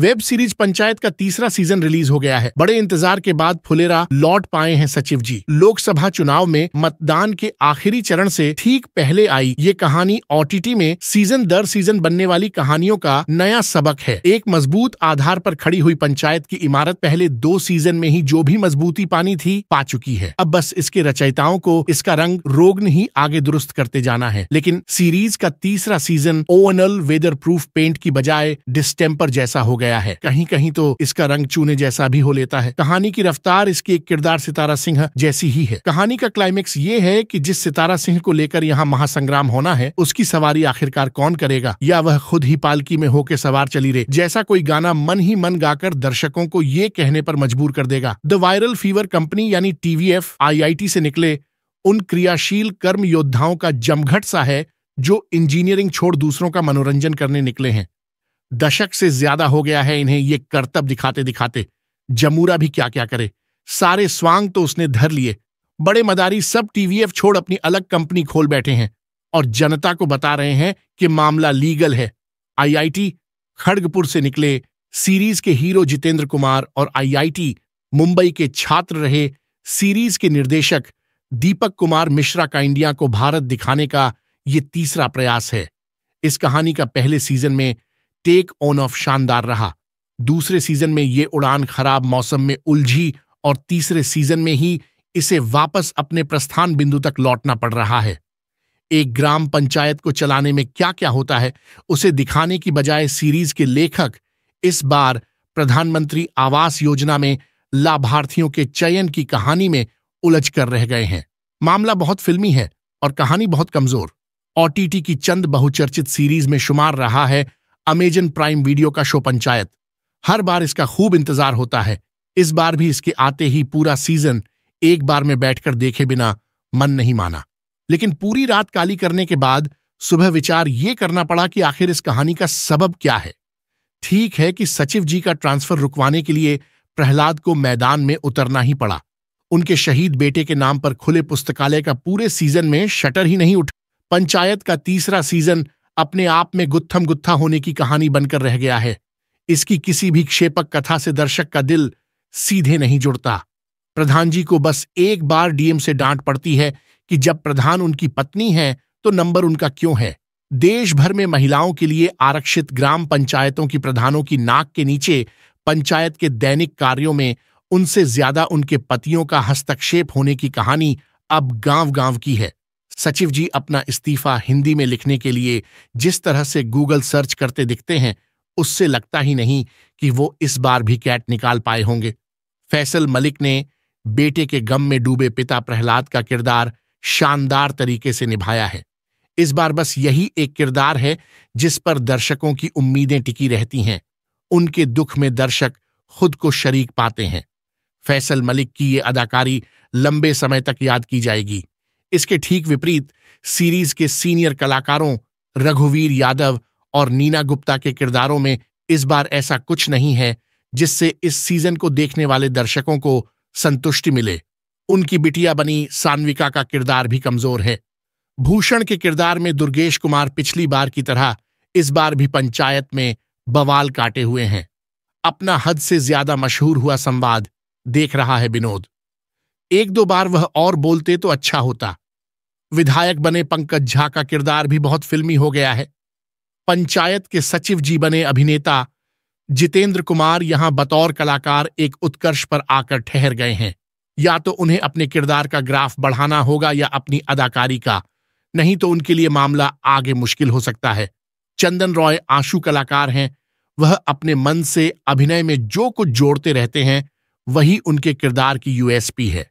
web series panchayat का तीसरा season release हो गया है बड़े इंतजार के बाद फुलेरा लौट पाए हैं सचिव जी लोकसभा चुनाव में मतदान के आखिरी चरण से ठीक पहले आई ये कहानी ओटीटी में सीजन दर सीजन बनने वाली कहानियों का नया सबक है एक मजबूत आधार पर खड़ी हुई पंचायत की इमारत पहले दो सीजन में ही जो भी मजबूती पानी थी पा चुकी है अब बस इसके रचयिताओं को इसका रंग रोगन ही आगे दुरुस्त करते जाना है लेकिन सीरीज का तीसरा सीजन ओवनल वेदर प्रूफ पेंट की बजाय डिस्टेम्पर जैसा हो गया गया है कहीं कहीं तो इसका रंग चूने जैसा भी हो लेता है कहानी की रफ्तार इसके एक किरदार सितारा सिंह जैसी ही है कहानी का क्लाइमेक्स ये है की जिस सितारा सिंह को लेकर यहाँ महासंग्राम होना है उसकी सवारी आखिरकार कौन करेगा या वह खुद ही पालकी में होकर सवार चली रहे जैसा कोई गाना मन ही मन गाकर दर्शकों को ये कहने पर मजबूर कर देगा द वायरल फीवर कंपनी यानी टीवीएफ आईआईटी से निकले उन क्रियाशील कर्म योद्धाओं का जमघट सा है जो इंजीनियरिंग छोड़ दूसरों का मनोरंजन करने निकले हैं दशक से ज्यादा हो गया है इन्हें ये करतब दिखाते दिखाते जमूरा भी क्या क्या करे सारे स्वांग तो उसने धर लिए बड़े मदारी सब टीवीएफ छोड़ अपनी अलग कंपनी खोल बैठे हैं और जनता को बता रहे हैं कि मामला लीगल है आईआईटी खड़गपुर से निकले सीरीज के हीरो जितेंद्र कुमार और आईआईटी मुंबई के छात्र रहे सीरीज के निर्देशक दीपक कुमार मिश्रा का इंडिया को भारत दिखाने का ये तीसरा प्रयास है इस कहानी का पहले सीजन में टेक ऑन ऑफ शानदार रहा दूसरे सीजन में ये उड़ान खराब मौसम में उलझी और तीसरे सीजन में ही इसे वापस अपने प्रस्थान बिंदु तक लौटना पड़ रहा है एक ग्राम पंचायत को चलाने में क्या क्या होता है उसे दिखाने की बजाय सीरीज के लेखक इस बार प्रधानमंत्री आवास योजना में लाभार्थियों के चयन की कहानी में उलझ कर रह गए हैं मामला बहुत फिल्मी है और कहानी बहुत कमजोर ओटीटी की चंद बहुचर्चित सीरीज में शुमार रहा है अमेजन प्राइम वीडियो का शो पंचायत हर बार इसका खूब इंतजार होता है इस बार भी इसके आते ही पूरा सीजन एक बार में बैठकर देखे बिना मन नहीं माना लेकिन पूरी रात काली करने के बाद सुबह विचार ये करना पड़ा कि आखिर इस कहानी का सबब क्या है ठीक है कि सचिव जी का ट्रांसफर रुकवाने के लिए प्रहलाद को मैदान में उतरना ही पड़ा उनके शहीद बेटे के नाम पर खुले पुस्तकालय का पूरे सीजन में शटर ही नहीं उठ पंचायत का तीसरा सीजन अपने आप में गुत्थम गुत्था होने की कहानी बनकर रह गया है इसकी किसी भी क्षेपक कथा से दर्शक का दिल सीधे नहीं जुड़ता प्रधान जी को बस एक बार डीएम से डांट पड़ती है कि जब प्रधान उनकी पत्नी है तो नंबर उनका क्यों है देश भर में महिलाओं के लिए आरक्षित ग्राम पंचायतों की प्रधानों की नाक के नीचे पंचायत के दैनिक कार्यों में उनसे ज्यादा उनके पतियों का हस्तक्षेप होने की कहानी अब गांव गांव की है सचिव जी अपना इस्तीफा हिंदी में लिखने के लिए जिस तरह से गूगल सर्च करते दिखते हैं उससे लगता ही नहीं कि वो इस बार भी कैट निकाल पाए होंगे फैसल मलिक ने बेटे के गम में डूबे पिता प्रहलाद का किरदार शानदार तरीके से निभाया है इस बार बस यही एक किरदार है जिस पर दर्शकों की उम्मीदें टिकी रहती हैं उनके दुख में दर्शक खुद को शरीक पाते हैं फैसल मलिक की ये अदाकारी लंबे समय तक याद की जाएगी इसके ठीक विपरीत सीरीज के सीनियर कलाकारों रघुवीर यादव और नीना गुप्ता के किरदारों में इस बार ऐसा कुछ नहीं है जिससे इस सीजन को देखने वाले दर्शकों को संतुष्टि मिले उनकी बिटिया बनी सान्विका का किरदार भी कमजोर है भूषण के किरदार में दुर्गेश कुमार पिछली बार की तरह इस बार भी पंचायत में बवाल काटे हुए हैं अपना हद से ज्यादा मशहूर हुआ संवाद देख रहा है विनोद एक दो बार वह और बोलते तो अच्छा होता विधायक बने पंकज झा का किरदार भी बहुत फिल्मी हो गया है पंचायत के सचिव जी बने अभिनेता जितेंद्र कुमार यहां बतौर कलाकार एक उत्कर्ष पर आकर ठहर गए हैं या तो उन्हें अपने किरदार का ग्राफ बढ़ाना होगा या अपनी अदाकारी का नहीं तो उनके लिए मामला आगे मुश्किल हो सकता है चंदन रॉय आंसू कलाकार हैं वह अपने मन से अभिनय में जो कुछ जोड़ते रहते हैं वही उनके किरदार की यूएसपी है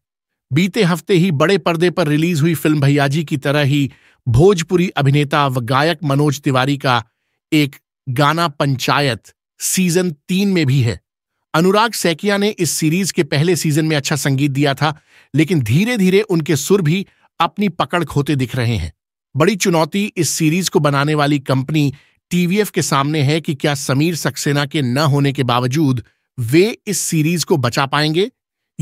बीते हफ्ते ही बड़े पर्दे पर रिलीज हुई फिल्म भैयाजी की तरह ही भोजपुरी अभिनेता व गायक मनोज तिवारी का एक गाना पंचायत सीजन तीन में भी है अनुराग सैकिया ने इस सीरीज के पहले सीजन में अच्छा संगीत दिया था लेकिन धीरे धीरे उनके सुर भी अपनी पकड़ खोते दिख रहे हैं बड़ी चुनौती इस सीरीज को बनाने वाली कंपनी टीवीएफ के सामने है कि क्या समीर सक्सेना के न होने के बावजूद वे इस सीरीज को बचा पाएंगे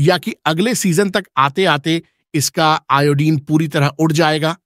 या कि अगले सीजन तक आते आते इसका आयोडीन पूरी तरह उड़ जाएगा